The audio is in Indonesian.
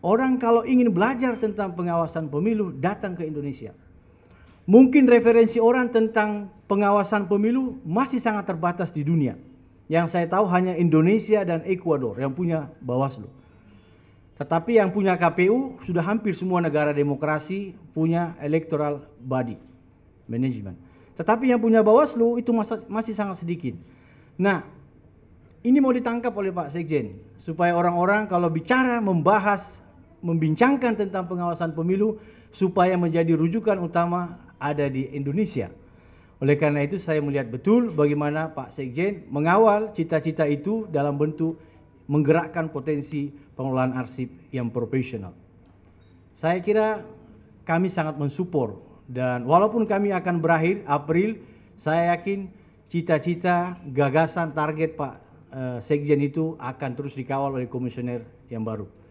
Orang kalau ingin belajar tentang pengawasan pemilu datang ke Indonesia. Mungkin referensi orang tentang pengawasan pemilu masih sangat terbatas di dunia. Yang saya tahu hanya Indonesia dan Ekuador yang punya Bawaslu. Tetapi yang punya KPU sudah hampir semua negara demokrasi punya electoral body management. Tetapi yang punya Bawaslu itu masih sangat sedikit. Nah, ini mau ditangkap oleh Pak Sekjen supaya orang-orang kalau bicara membahas membincangkan tentang pengawasan pemilu supaya menjadi rujukan utama ada di Indonesia. Oleh karena itu saya melihat betul bagaimana Pak Sekjen mengawal cita-cita itu dalam bentuk menggerakkan potensi pengelolaan arsip yang profesional. Saya kira kami sangat mensupport dan walaupun kami akan berakhir April, saya yakin cita-cita, gagasan, target Pak eh, Sekjen itu akan terus dikawal oleh komisioner yang baru.